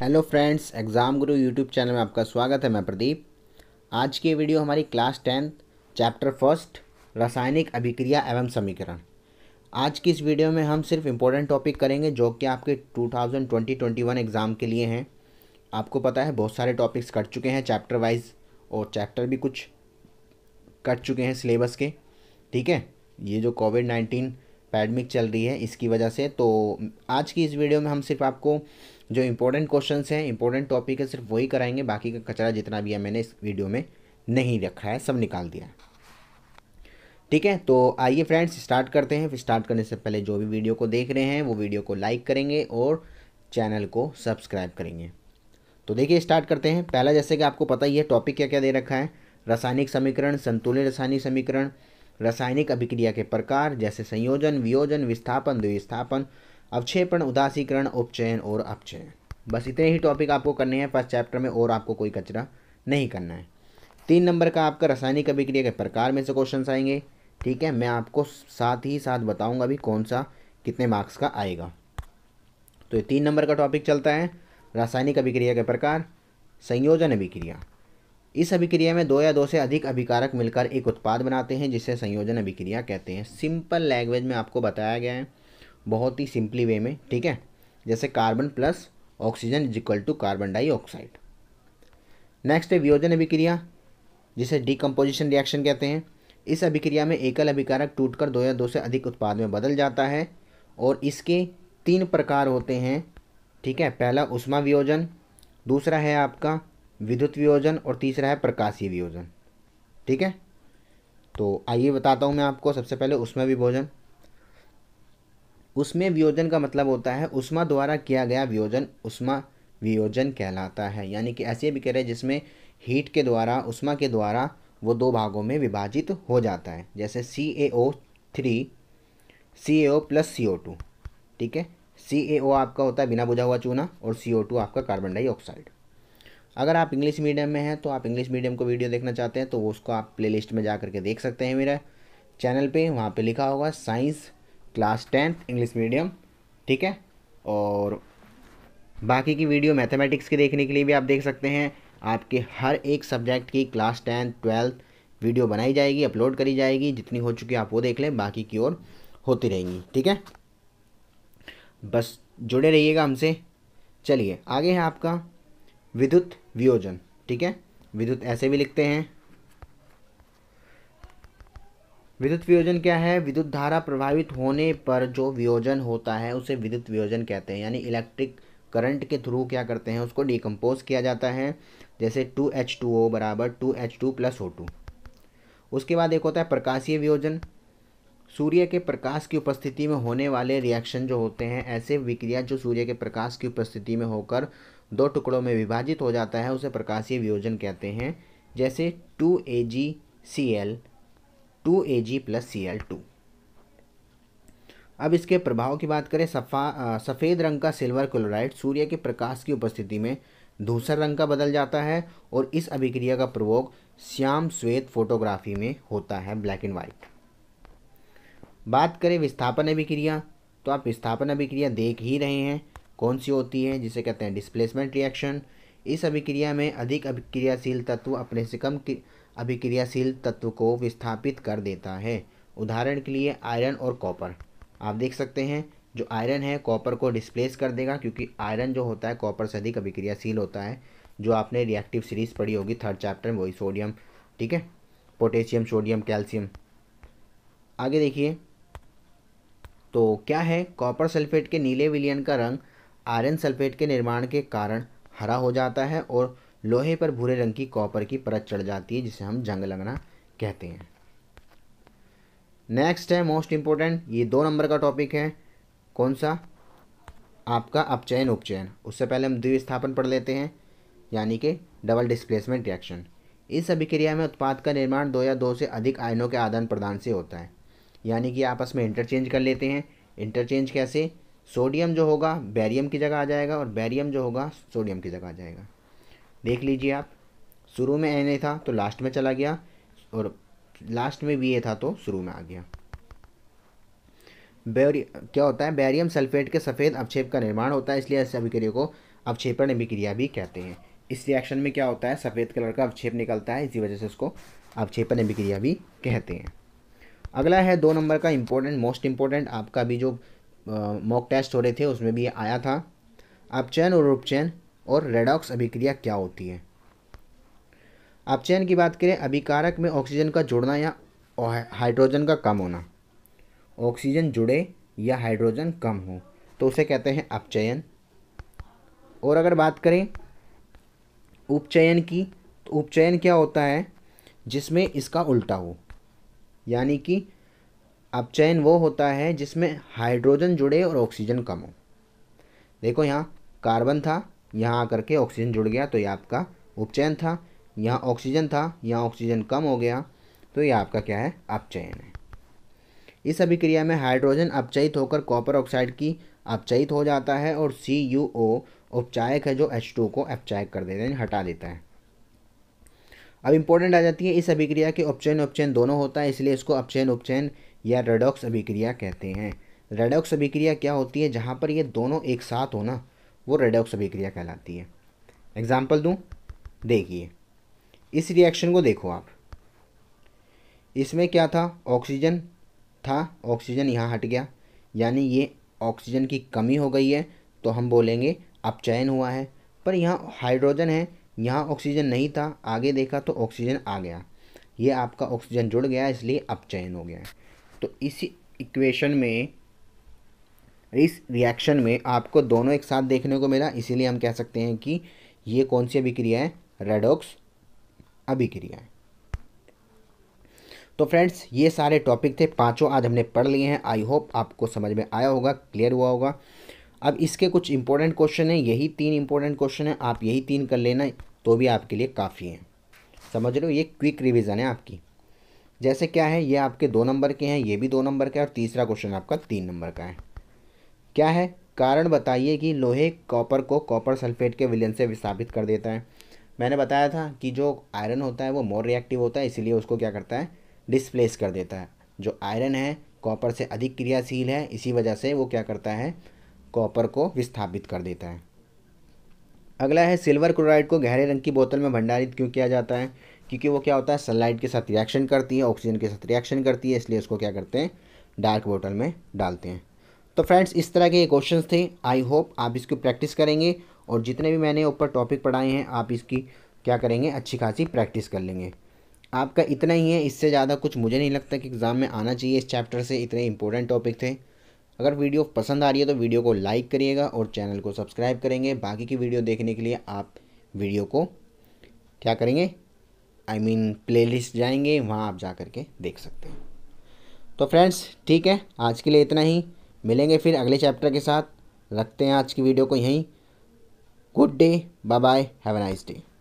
hello friends exam Guru YouTube channel में आपका स्वागत है मैं प्रदीप आज की वीडियो हमारी क्लास टेंथ चैप्टर फर्स्ट रासायनिक अभिक्रिया एवं समीकरण आज की इस वीडियो में हम सिर्फ इम्पोर्टेंट टॉपिक करेंगे जो कि आपके 2020-21 एग्ज़ाम के लिए हैं आपको पता है बहुत सारे टॉपिक्स कट चुके हैं चैप्टर वाइज और चैप्टर भी कुछ कट चुके हैं सिलेबस के ठीक है ये जो कोविड नाइन्टीन पैडमिक चल रही है इसकी वजह से तो आज की इस वीडियो में हम सिर्फ आपको जो इम्पोर्टेंट क्वेश्चन हैं इंपॉर्टेंट टॉपिक है सिर्फ वही कराएंगे बाकी का कचरा जितना भी है मैंने इस वीडियो में नहीं रखा है सब निकाल दिया है ठीक है तो आइए फ्रेंड्स स्टार्ट करते हैं स्टार्ट करने से पहले जो भी वीडियो को देख रहे हैं वो वीडियो को लाइक करेंगे और चैनल को सब्सक्राइब करेंगे तो देखिए स्टार्ट करते हैं पहला जैसे कि आपको पता ही है टॉपिक क्या क्या दे रखा है रासायनिक समीकरण संतुलित रासायनिक समीकरण रासायनिक अभिक्रिया के प्रकार जैसे संयोजन वियोजन विस्थापन द्विस्थापन अवक्षेपण उदासीकरण उपचयन और अपचयन बस इतने ही टॉपिक आपको करने हैं फर्स्ट चैप्टर में और आपको कोई कचरा नहीं करना है तीन नंबर का आपका रासायनिक अभिक्रिया के प्रकार में से क्वेश्चन आएंगे ठीक है मैं आपको साथ ही साथ बताऊंगा भी कौन सा कितने मार्क्स का आएगा तो ये तीन नंबर का टॉपिक चलता है रासायनिक अभिक्रिया के प्रकार संयोजन अभिक्रिया इस अभिक्रिया में दो या दो से अधिक अभिकारक मिलकर एक उत्पाद बनाते हैं जिसे संयोजन अभिक्रिया कहते हैं सिंपल लैंग्वेज में आपको बताया गया है बहुत ही सिंपली वे में ठीक है जैसे carbon plus oxygen is equal to carbon dioxide next है वियोजन अभिक्रिया जिसे डिकम्पोजिशन रिएक्शन कहते हैं इस अभिक्रिया में एकल अभिकारक टूटकर दो या दो से अधिक उत्पाद में बदल जाता है और इसके तीन प्रकार होते हैं ठीक है पहला उष्मा वियोजन दूसरा है आपका विद्युत वियोजन और तीसरा है प्रकाशीय वियोजन ठीक है तो आइए बताता हूँ मैं आपको सबसे पहले उष्मा विभोजन उसमें वियोजन का मतलब होता है उष्मा द्वारा किया गया वियोजन उष्मा वियोजन कहलाता है यानी कि ऐसे भी कह रहे हैं जिसमें हीट के द्वारा उष्मा के द्वारा वो दो भागों में विभाजित हो जाता है जैसे C A O three C A O plus C O two ठीक है सी ए ओ आपका होता है बिना बुझा हुआ चूना और सी ओ टू आपका कार्बन डाइऑक्साइड अगर आप इंग्लिश मीडियम में हैं तो आप इंग्लिश मीडियम को वीडियो देखना चाहते हैं तो उसको आप प्लेलिस्ट में जा करके देख सकते हैं मेरा चैनल पे वहाँ पे लिखा होगा science class tenth English medium ठीक है और बाकी की वीडियो मैथमेटिक्स के देखने के लिए भी आप देख सकते हैं आपके हर एक सब्जेक्ट की क्लास टेंथ ट्वेल्थ वीडियो बनाई जाएगी अपलोड करी जाएगी जितनी हो चुकी आप वो देख लें बाकी की ओर होती रहेंगी ठीक है बस जुड़े रहिएगा हमसे चलिए आगे है आपका विद्युत वियोजन ठीक है विद्युत ऐसे भी लिखते हैं विद्युत वियोजन क्या है विद्युत धारा प्रभावित होने पर जो वियोजन होता है उसे विद्युत वियोजन कहते हैं यानी इलेक्ट्रिक करंट के थ्रू क्या करते हैं उसको डिकम्पोज किया जाता है जैसे टू एच टू ओ बराबर two H two plus O two उसके बाद एक होता है प्रकाशीय वियोजन सूर्य के प्रकाश की उपस्थिति में होने वाले रिएक्शन जो होते हैं ऐसे विक्रिया जो सूर्य के प्रकाश की उपस्थिति में होकर दो टुकड़ों में विभाजित हो जाता है उसे प्रकाशीय वियोजन कहते हैं जैसे two A G C L two A G plus C L two अब इसके प्रभाव की बात करें सफ़ा सफ़ेद रंग का सिल्वर क्लोराइड सूर्य के प्रकाश की उपस्थिति में धूसर रंग का बदल जाता है और इस अभिक्रिया का प्रयोग श्याम श्वेत फोटोग्राफी में होता है ब्लैक एंड वाइट बात करें विस्थापन अभिक्रिया तो आप विस्थापन अभिक्रिया देख ही रहे हैं कौन सी होती है जिसे कहते हैं डिस्प्लेसमेंट रिएक्शन इस अभिक्रिया में अधिक अभिक्रियाशील तत्व अपने से कम अभिक्रियाशील तत्व को विस्थापित कर देता है उदाहरण के लिए आयरन और कॉपर आप देख सकते हैं जो आयरन है कॉपर को डिस्प्लेस कर देगा क्योंकि आयरन जो होता है कॉपर से अधिक अभिक्रियाशील होता है जो आपने रिएक्टिव सीरीज पढ़ी होगी थर्ड चैप्टर में वही सोडियम ठीक है पोटेशियम सोडियम कैल्शियम आगे देखिए तो क्या है कॉपर सल्फेट के नीले विलियन का रंग आयरन सल्फेट के निर्माण के कारण हरा हो जाता है और लोहे पर भूरे रंग की कॉपर की परत चढ़ जाती है जिसे हम जंग लगना कहते हैं नेक्स्ट है मोस्ट इम्पोर्टेंट ये दो नंबर का टॉपिक है कौन सा आपका अपचयन उपचयन उससे पहले हम द्विस्थापन पढ़ लेते हैं यानी कि डबल डिस्प्लेसमेंट रिएक्शन इस अभिक्रिया में उत्पाद का निर्माण दो या दो से अधिक आयनों के आदान प्रदान से होता है यानी कि आपस में इंटरचेंज कर लेते हैं इंटरचेंज कैसे सोडियम जो होगा बैरियम की जगह आ जाएगा और बैरियम जो होगा सोडियम की जगह आ जाएगा देख लीजिए आप शुरू में एन था तो लास्ट में चला गया और लास्ट में बी था तो शुरू में आ गया बैरियम क्या होता है बैरियम सल्फेट के सफ़ेद अवक्षेप का निर्माण होता है इसलिए ऐसे अभिक्रिया को अवक्षेपण अभिक्रिया भी कहते हैं इस रिएक्शन में क्या होता है सफ़ेद कलर का अवक्षेप निकलता है इसी वजह से उसको अवक्षेपण अभिक्रिया भी कहते हैं अगला है दो नंबर का इम्पोर्टेंट मोस्ट इम्पोर्टेंट आपका भी जो मॉक टेस्ट हो रहे थे उसमें भी आया था अपचयन और उपचयन और रेडॉक्स अभिक्रिया क्या होती है अपचयन की बात करें अभिकारक में ऑक्सीजन का जुड़ना या हाइड्रोजन का कम होना ऑक्सीजन जुड़े या हाइड्रोजन कम हो तो उसे कहते हैं अपचयन और अगर बात करें उपचयन की तो उपचयन क्या होता है जिसमें इसका उल्टा हो यानी कि अपचयन वो होता है जिसमें हाइड्रोजन जुड़े और ऑक्सीजन कम हो देखो यहाँ कार्बन था यहाँ आकर के ऑक्सीजन जुड़ गया तो ये आपका उपचयन था यहाँ ऑक्सीजन था यहाँ ऑक्सीजन कम हो गया तो ये आपका क्या है अपचयन है इस अभिक्रिया में हाइड्रोजन अपचयित होकर कॉपर ऑक्साइड की अपचयित हो जाता है और सी यू ओ उपचायक है जो एच टू को अपचायक कर देता है हटा देता है अब इम्पोर्टेंट आ जाती है इस अभिक्रिया के उपचयन उपचयन दोनों होता है इसलिए इसको अपचयन उपचयन या रेडॉक्स अभिक्रिया कहते हैं रेडॉक्स अभिक्रिया क्या होती है जहाँ पर ये दोनों एक साथ हो ना वो रेडॉक्स अभिक्रिया कहलाती है एग्ज़ाम्पल दूँ देखिए इस रिएक्शन को देखो आप इसमें क्या था ऑक्सीजन था ऑक्सीजन यहाँ हट गया यानी ये ऑक्सीजन की कमी हो गई है तो हम बोलेंगे अपचयन हुआ है पर यहाँ हाइड्रोजन है यहाँ ऑक्सीजन नहीं था आगे देखा तो ऑक्सीजन आ गया ये आपका ऑक्सीजन जुड़ गया इसलिए अपचयन हो गया है तो इसी इक्वेशन में इस रिएक्शन में आपको दोनों एक साथ देखने को मिला इसीलिए हम कह सकते हैं कि ये कौन सी अभिक्रिया है रेडॉक्स अभिक्रिया है तो फ्रेंड्स ये सारे टॉपिक थे पांचों आज हमने पढ़ लिए हैं आई होप आपको समझ में आया होगा क्लियर हुआ होगा अब इसके कुछ इंपॉर्टेंट क्वेश्चन हैं यही तीन इंपॉर्टेंट क्वेश्चन हैं आप यही तीन कर लेना तो भी आपके लिए काफ़ी हैं समझ लो ये क्विक रिविज़न है आपकी जैसे क्या है ये आपके दो नंबर के हैं ये भी दो नंबर के हैं और तीसरा क्वेश्चन आपका तीन नंबर का है क्या है कारण बताइए कि लोहे कॉपर को कॉपर सल्फेट के विलयन से विस्थापित कर देता है मैंने बताया था कि जो आयरन होता है वो मोर रिएक्टिव होता है इसीलिए उसको क्या करता है डिसप्लेस कर देता है जो आयरन है कॉपर से अधिक क्रियाशील है इसी वजह से वो क्या करता है कॉपर को विस्थापित कर देता है अगला है सिल्वर क्लोराइड को गहरे रंग की बोतल में भंडारित क्यों किया जाता है क्योंकि वो क्या होता है सनलाइट के साथ रिएक्शन करती है ऑक्सीजन के साथ रिएक्शन करती है इसलिए इसको क्या करते हैं डार्क बोटल में डालते हैं तो फ्रेंड्स इस तरह के ये क्वेश्चन थे आई होप आप इसको प्रैक्टिस करेंगे और जितने भी मैंने ऊपर टॉपिक पढ़ाए हैं आप इसकी क्या करेंगे अच्छी खासी प्रैक्टिस कर लेंगे आपका इतना ही है इससे ज़्यादा कुछ मुझे नहीं लगता कि एग्ज़ाम में आना चाहिए इस चैप्टर से इतने इंपॉर्टेंट टॉपिक थे अगर वीडियो पसंद आ रही है तो वीडियो को लाइक करिएगा और चैनल को सब्सक्राइब करेंगे बाकी की वीडियो देखने के लिए आप वीडियो को क्या करेंगे आई मीन लिस्ट जाएंगे वहाँ आप जा कर के देख सकते हैं तो फ्रेंड्स ठीक है आज के लिए इतना ही मिलेंगे फिर अगले चैप्टर के साथ रखते हैं आज की वीडियो को यहीं good day bye bye have a nice day